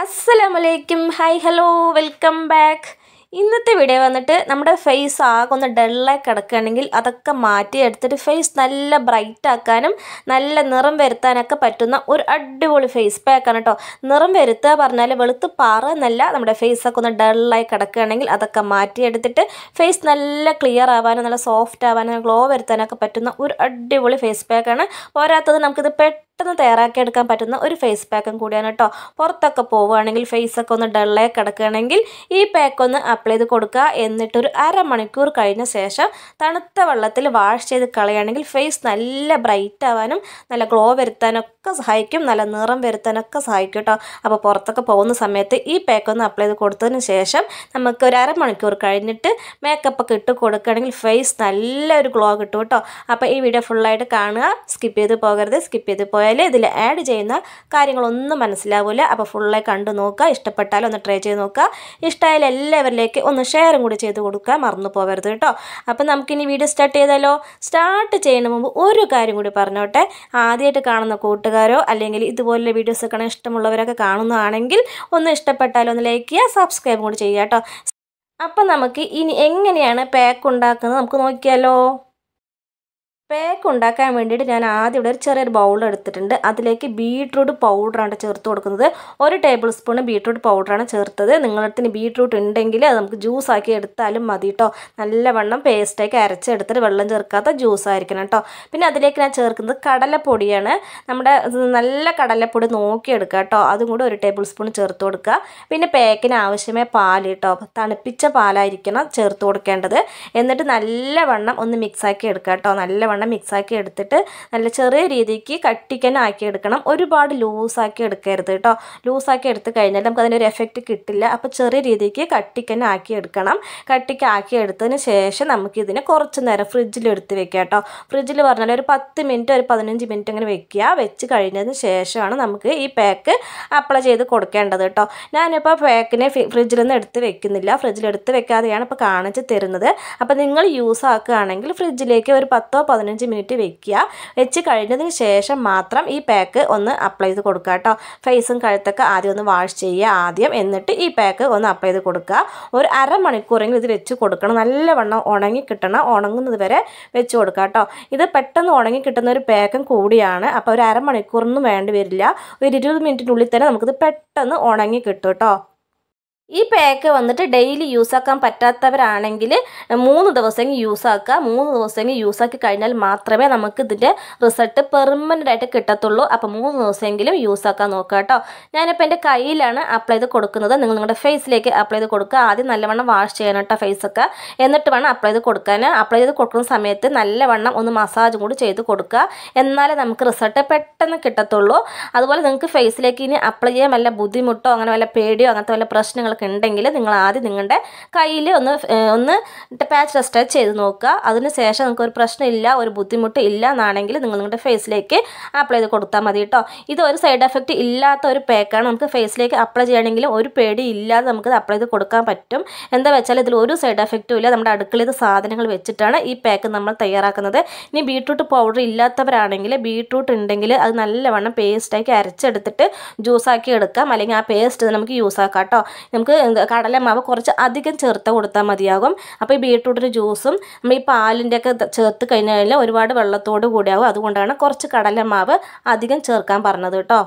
അസ്സലാമലൈക്കും hi hello welcome back ഇന്നത്തെ video വന്നിട്ട് നമ്മുടെ ഫേസ് ആകെ ഒന്ന് ഡള്ളായി കിടക്കുകയാണെങ്കിൽ അതൊക്കെ മാറ്റി എടുത്തിട്ട് ഫേസ് നല്ല ബ്രൈറ്റ് ആക്കാനും നല്ല നിറം വരുത്താനൊക്കെ പറ്റുന്ന ഒരു അടിപൊളി ഫേസ് പാക്കാണ് കേട്ടോ നിറം വരുത്തുക പറഞ്ഞാൽ വെളുത്ത് പാറുന്നല്ല നമ്മുടെ ഫേസൊക്കെ ഒന്ന് ഡള്ളായി കിടക്കുകയാണെങ്കിൽ അതൊക്കെ മാറ്റി എടുത്തിട്ട് ഫേസ് നല്ല ക്ലിയർ ആവാനും നല്ല സോഫ്റ്റ് ആവാനും ഗ്ലോ വരുത്താനൊക്കെ പറ്റുന്ന ഒരു അടിപൊളി ഫേസ് പാക്കാണ് പോരാത്തത് നമുക്കിത് പെട്ടെന്ന് പെട്ടെന്ന് എടുക്കാൻ പറ്റുന്ന ഒരു ഫേസ് പാക്കും കൂടിയാണ് കേട്ടോ പുറത്തൊക്കെ പോവുകയാണെങ്കിൽ ഫേസൊക്കെ ഒന്ന് ഡള്ളായി കിടക്കുകയാണെങ്കിൽ ഈ പാക്ക് ഒന്ന് അപ്ലൈ ചെയ്ത് കൊടുക്കുക എന്നിട്ടൊരു അരമണിക്കൂർ കഴിഞ്ഞ ശേഷം തണുത്ത വെള്ളത്തിൽ വാഷ് ചെയ്ത് കളയുകയാണെങ്കിൽ ഫേസ് നല്ല ബ്രൈറ്റ് ആവാനും നല്ല ഗ്ലോ വരുത്താനൊക്കെ സഹായിക്കും നല്ല നിറം വരുത്താനൊക്കെ സഹായിക്കും കേട്ടോ അപ്പോൾ പുറത്തൊക്കെ പോകുന്ന സമയത്ത് ഈ പാക്ക് ഒന്ന് അപ്ലൈ ചെയ്ത് കൊടുത്തതിന് ശേഷം നമുക്ക് ഒരു അരമണിക്കൂർ കഴിഞ്ഞിട്ട് മേക്കപ്പ് ഒക്കെ ഇട്ട് കൊടുക്കുകയാണെങ്കിൽ ഫേസ് നല്ലൊരു ഗ്ലോ കിട്ടും കേട്ടോ അപ്പോൾ ഈ വീഡിയോ ഫുള്ളായിട്ട് കാണുക സ്കിപ്പ് ചെയ്ത് പോകരുത് സ്കിപ്പ് ചെയ്ത് പോയാൽ പോയാൽ ഇതിൽ ആഡ് ചെയ്യുന്ന കാര്യങ്ങളൊന്നും മനസ്സിലാവില്ല അപ്പോൾ ഫുള്ളായി കണ്ടു നോക്കുക ഇഷ്ടപ്പെട്ടാൽ ഒന്ന് ട്രൈ ചെയ്ത് നോക്കുക ഇഷ്ടമായാൽ എല്ലാവരിലേക്ക് ഒന്ന് ഷെയറും കൂടി ചെയ്ത് കൊടുക്കുക മറന്നു പോകരുത് കേട്ടോ അപ്പോൾ നമുക്കിനി വീഡിയോ സ്റ്റാർട്ട് ചെയ്താലോ സ്റ്റാർട്ട് ചെയ്യുന്ന മുമ്പ് ഒരു കാര്യം കൂടി പറഞ്ഞോട്ടെ ആദ്യമായിട്ട് കാണുന്ന കൂട്ടുകാരോ അല്ലെങ്കിൽ ഇതുപോലെ വീഡിയോസ് കാണാൻ ഇഷ്ടമുള്ളവരൊക്കെ കാണുന്നതാണെങ്കിൽ ഒന്ന് ഇഷ്ടപ്പെട്ടാലോ ഒന്ന് ലൈക്ക് ചെയ്യുക സബ്സ്ക്രൈബും കൂടി ചെയ്യുക കേട്ടോ അപ്പം നമുക്ക് ഇനി എങ്ങനെയാണ് പാക്ക് ഉണ്ടാക്കുന്നത് നമുക്ക് നോക്കിയാലോ പേക്ക് ഉണ്ടാക്കാൻ വേണ്ടിയിട്ട് ഞാൻ ആദ്യം ഇവിടെ ഒരു ചെറിയൊരു ബൗൾ എടുത്തിട്ടുണ്ട് അതിലേക്ക് ബീട്രൂട്ട് പൗഡറാണ് ചേർത്ത് കൊടുക്കുന്നത് ഒരു ടേബിൾ സ്പൂൺ ബീട്രൂട്ട് പൗഡറാണ് ചേർത്തത് നിങ്ങളടുത്തിന് ബീട്രൂട്ട് ഉണ്ടെങ്കിൽ അത് നമുക്ക് ജ്യൂസ് ആക്കി എടുത്താലും മതി കേട്ടോ നല്ലവണ്ണം പേസ്റ്റാക്കി അരച്ചെടുത്തിട്ട് വെള്ളം ചേർക്കാത്ത ജ്യൂസ് ആയിരിക്കണം കേട്ടോ പിന്നെ അതിലേക്ക് ഞാൻ ചേർക്കുന്നത് കടലപ്പൊടിയാണ് നമ്മുടെ നല്ല കടലപ്പൊടി നോക്കിയെടുക്കുക കേട്ടോ അതും കൂടി ഒരു ടേബിൾ സ്പൂൺ ചേർത്ത് കൊടുക്കുക പിന്നെ പേക്കിന് ആവശ്യമായ പാൽ കേട്ടോ തണുപ്പിച്ച പാലായിരിക്കണം ചേർത്ത് കൊടുക്കേണ്ടത് എന്നിട്ട് നല്ലവണ്ണം ഒന്ന് മിക്സാക്കി എടുക്കുക കേട്ടോ നല്ലവണ്ണം നല്ലവണ്ണം മിക്സാക്കി എടുത്തിട്ട് നല്ല ചെറിയ രീതിക്ക് കട്ടിക്കനെ ആക്കി എടുക്കണം ഒരുപാട് ലൂസാക്കി എടുക്കരുത് കേട്ടോ ലൂസാക്കി എടുത്ത് കഴിഞ്ഞാൽ നമുക്ക് അതിനൊരു ഒരു എഫക്റ്റ് കിട്ടില്ല അപ്പോൾ ചെറിയ രീതിക്ക് കട്ടിക്കനെ ആക്കി എടുക്കണം കട്ടിക്കാക്കി ആക്കി എടുത്തതിന് ശേഷം നമുക്കിതിനെ കുറച്ച് നേരം ഫ്രിഡ്ജിൽ എടുത്ത് വെക്കാം കേട്ടോ ഫ്രിഡ്ജിൽ പറഞ്ഞാൽ ഒരു പത്ത് മിനിറ്റ് ഒരു പതിനഞ്ച് മിനിറ്റ് അങ്ങനെ വെക്കുക വെച്ച് കഴിഞ്ഞതിന് ശേഷമാണ് നമുക്ക് ഈ പാക്ക് അപ്ലൈ ചെയ്ത് കൊടുക്കേണ്ടത് കേട്ടോ ഞാനിപ്പോൾ പാക്കിനെ ഫ്രിഡ്ജിൽ നിന്ന് എടുത്ത് വെക്കുന്നില്ല ഫ്രിഡ്ജിൽ എടുത്ത് വെക്കാതെയാണ് ഇപ്പോൾ കാണിച്ച് തരുന്നത് അപ്പോൾ നിങ്ങൾ യൂസ് ആക്കുകയാണെങ്കിൽ ഫ്രിഡ്ജിലേക്ക് ഒരു പത്തോ പതിനഞ്ചോ പതിനഞ്ച് മിനിറ്റ് വെക്കുക വെച്ച് കഴിഞ്ഞതിന് ശേഷം മാത്രം ഈ പാക്ക് ഒന്ന് അപ്ലൈ ചെയ്ത് കൊടുക്കുക കേട്ടോ ഫേസും കഴുത്തൊക്കെ ആദ്യം ഒന്ന് വാഷ് ചെയ്യുക ആദ്യം എന്നിട്ട് ഈ പാക്ക് ഒന്ന് അപ്ലൈ ചെയ്ത് കൊടുക്കുക ഒരു അരമണിക്കൂറെങ്കിലും ഇത് വെച്ച് കൊടുക്കണം നല്ലവണ്ണം ഉണങ്ങി കിട്ടണം ഉണങ്ങുന്നത് വരെ വെച്ച് കൊടുക്കുക കേട്ടോ ഇത് പെട്ടെന്ന് ഉണങ്ങി കിട്ടുന്ന ഒരു പാക്കും കൂടിയാണ് അപ്പോൾ ഒരു അരമണിക്കൂറൊന്നും വേണ്ടി വരില്ല ഒരു ഇരുപത് മിനിറ്റിനുള്ളിൽ തന്നെ നമുക്കിത് പെട്ടെന്ന് ഉണങ്ങി കിട്ടും കേട്ടോ ഈ പാക്ക് വന്നിട്ട് ഡെയിലി യൂസാക്കാൻ പറ്റാത്തവരാണെങ്കിൽ മൂന്ന് ദിവസം യൂസാക്കുക മൂന്ന് ദിവസം യൂസാക്കി കഴിഞ്ഞാൽ മാത്രമേ നമുക്ക് ഇതിൻ്റെ റിസൾട്ട് പെർമനൻ്റ് ആയിട്ട് കിട്ടത്തുള്ളൂ അപ്പോൾ മൂന്ന് ദിവസമെങ്കിലും യൂസാക്കാൻ നോക്കുക കേട്ടോ ഞാനിപ്പോൾ എൻ്റെ കയ്യിലാണ് അപ്ലൈ ചെയ്ത് കൊടുക്കുന്നത് നിങ്ങൾ നിങ്ങളുടെ ഫേസിലേക്ക് അപ്ലൈ ചെയ്ത് കൊടുക്കുക ആദ്യം നല്ലവണ്ണം വാഷ് ചെയ്യണം കേട്ടോ ഫേസൊക്കെ എന്നിട്ട് വേണം അപ്ലൈ ചെയ്ത് കൊടുക്കാൻ അപ്ലൈ ചെയ്ത് കൊടുക്കുന്ന സമയത്ത് നല്ലവണ്ണം ഒന്ന് മസാജ് കൂടി ചെയ്ത് കൊടുക്കുക എന്നാലേ നമുക്ക് റിസൾട്ട് പെട്ടെന്ന് കിട്ടത്തുള്ളൂ അതുപോലെ നിങ്ങൾക്ക് ഫേസിലേക്ക് ഇനി അപ്ലൈ ചെയ്യാൻ വല്ല ബുദ്ധിമുട്ടോ അങ്ങനെ വല്ല പേടിയോ അങ്ങനത്തെ വല്ല പ്രശ്നങ്ങൾ ഒക്കെ ഉണ്ടെങ്കിൽ നിങ്ങൾ ആദ്യം നിങ്ങളുടെ കയ്യിൽ ഒന്ന് ഒന്ന് പാച്ച് സ്ട്രെച്ച് ചെയ്ത് നോക്കുക അതിനുശേഷം നിങ്ങൾക്ക് ഒരു പ്രശ്നമില്ല ഒരു ബുദ്ധിമുട്ട് ഇല്ല എന്നാണെങ്കിൽ നിങ്ങൾ നിങ്ങളുടെ ഫേസിലേക്ക് അപ്ലൈ ചെയ്ത് കൊടുത്താൽ മതി കേട്ടോ ഇത് ഒരു സൈഡ് എഫക്റ്റ് ഇല്ലാത്ത ഒരു പാക്കാണ് നമുക്ക് ഫേസിലേക്ക് അപ്ലൈ ചെയ്യണമെങ്കിൽ ഒരു പേടി ഇല്ലാതെ നമുക്ക് അപ്ലൈ ചെയ്ത് കൊടുക്കാൻ പറ്റും എന്താ വെച്ചാൽ ഇതിൽ ഒരു സൈഡ് എഫക്റ്റും ഇല്ല നമ്മുടെ അടുക്കളയിലെ സാധനങ്ങൾ വെച്ചിട്ടാണ് ഈ പാക്ക് നമ്മൾ തയ്യാറാക്കുന്നത് ഇനി ബീട്രൂട്ട് പൗഡർ ഇല്ലാത്തവരാണെങ്കിൽ ബീട്രൂട്ട് ഉണ്ടെങ്കിൽ അത് നല്ലവണ്ണം പേസ്റ്റാക്കി അരച്ചെടുത്തിട്ട് ജ്യൂസാക്കി എടുക്കാം അല്ലെങ്കിൽ ആ പേസ്റ്റ് നമുക്ക് യൂസ് ആക്കാം കേട്ടോ നമുക്ക് നമുക്ക് കടലമാവ് കുറച്ച് അധികം ചേർത്ത് കൊടുത്താൽ മതിയാകും അപ്പോൾ ഈ ബീട്രൂട്ടിൻ്റെ ജ്യൂസും നമ്മൾ ഈ പാലിൻ്റെയൊക്കെ ചേർത്ത് കഴിഞ്ഞ് കഴിഞ്ഞാൽ ഒരുപാട് വെള്ളത്തോട് കൂടിയാകും അതുകൊണ്ടാണ് കുറച്ച് കടലമാവ് അധികം ചേർക്കാൻ പറഞ്ഞത് കേട്ടോ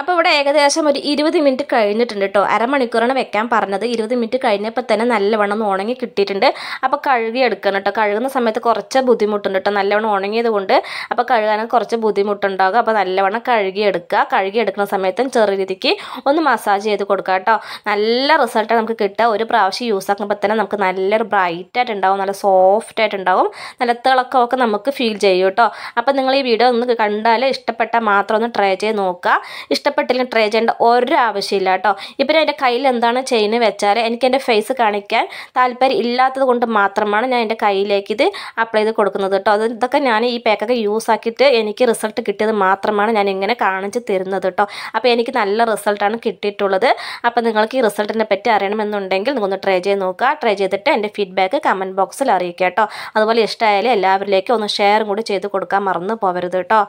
അപ്പോൾ ഇവിടെ ഏകദേശം ഒരു ഇരുപത് മിനിറ്റ് കഴിഞ്ഞിട്ടുണ്ട് കേട്ടോ അരമണിക്കൂറാണ് വെക്കാൻ പറഞ്ഞത് ഇരുപത് മിനിറ്റ് കഴിഞ്ഞപ്പോൾ തന്നെ നല്ലവണ്ണം ഉണങ്ങി കിട്ടിയിട്ടുണ്ട് അപ്പോൾ കഴുകി എടുക്കണം കേട്ടോ കഴുകുന്ന സമയത്ത് കുറച്ച് ബുദ്ധിമുട്ടുണ്ട് കേട്ടോ നല്ലവണ്ണം ഉണങ്ങിയത് കൊണ്ട് അപ്പോൾ കഴുകാൻ കുറച്ച് ബുദ്ധിമുട്ടുണ്ടാകും അപ്പോൾ നല്ലവണ്ണം കഴുകി എടുക്കുക കഴുകി എടുക്കുന്ന സമയത്തും ചെറിയ രീതിക്ക് ഒന്ന് മസാജ് ചെയ്ത് കൊടുക്കുക കേട്ടോ നല്ല റിസൾട്ട് നമുക്ക് കിട്ടുക ഒരു പ്രാവശ്യം യൂസ് ആക്കുമ്പോൾ തന്നെ നമുക്ക് നല്ലൊരു ബ്രൈറ്റ് ആയിട്ടുണ്ടാവും നല്ല സോഫ്റ്റ് ആയിട്ടുണ്ടാവും നല്ല തിളക്കമൊക്കെ നമുക്ക് ഫീൽ ചെയ്യും കേട്ടോ അപ്പോൾ നിങ്ങൾ ഈ വീഡിയോ ഒന്ന് കണ്ടാൽ ഇഷ്ടപ്പെട്ടാൽ മാത്രം ഒന്ന് ട്രൈ ചെയ്ത് നോക്കുക ഇഷ്ടപ്പെട്ടില്ലെങ്കിൽ ട്രൈ ചെയ്യേണ്ട ഒരാവശ്യമില്ല കേട്ടോ ഇപ്പം എൻ്റെ കയ്യിൽ എന്താണ് ചെയിൻ വെച്ചാൽ എനിക്ക് എൻ്റെ ഫേസ് കാണിക്കാൻ താല്പര്യം ഇല്ലാത്തത് കൊണ്ട് മാത്രമാണ് ഞാൻ എൻ്റെ കയ്യിലേക്ക് ഇത് അപ്ലൈ ചെയ്ത് കൊടുക്കുന്നത് കേട്ടോ അത് ഇതൊക്കെ ഞാൻ ഈ പാക്കൊക്കെ യൂസ് ആക്കിയിട്ട് എനിക്ക് റിസൾട്ട് കിട്ടിയത് മാത്രമാണ് ഞാൻ ഇങ്ങനെ കാണിച്ച് തരുന്നത് കേട്ടോ അപ്പോൾ എനിക്ക് നല്ല റിസൾട്ടാണ് കിട്ടിയിട്ടുള്ളത് അപ്പോൾ നിങ്ങൾക്ക് ഈ റിസൾട്ടിനെ പറ്റി അറിയണമെന്നുണ്ടെങ്കിൽ ഒന്ന് ട്രൈ ചെയ്ത് നോക്കുക ട്രൈ ചെയ്തിട്ട് എൻ്റെ ഫീഡ്ബാക്ക് കമൻറ്റ് ബോക്സിൽ അറിയിക്കുക കേട്ടോ അതുപോലെ ഇഷ്ടമായാലും എല്ലാവരിലേക്കും ഒന്ന് ഷെയറും കൂടി ചെയ്ത് കൊടുക്കാൻ മറന്നു പോകരുത് കേട്ടോ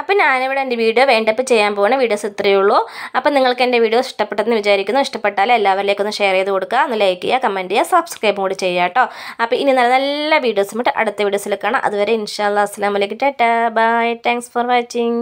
അപ്പം ഞാനിവിടെ എൻ്റെ വീഡിയോ വേണ്ടപ്പ് ചെയ്യാൻ പോകുന്ന വീഡിയോസ് ഇത്രയേ ഉള്ളൂ അപ്പം നിങ്ങൾക്ക് എൻ്റെ വീഡിയോസ് ഇഷ്ടപ്പെട്ടെന്ന് വിചാരിക്കുന്നു ഇഷ്ടപ്പെട്ടാൽ ഒന്ന് ഷെയർ ചെയ്ത് കൊടുക്കുക ഒന്ന് ലൈക്ക് ചെയ്യുക കമൻറ്റ് ചെയ്യുക സബ്സ്ക്രൈബ് കൂടി ചെയ്യുക കേട്ടോ അപ്പോൾ ഇനി നല്ല നല്ല വീഡിയോസും അടുത്ത വീഡിയോസിൽ കാണാം അതുവരെ ഇൻഷാല്ലാ അസ്സാം വലൈക്കും tata bye thanks for watching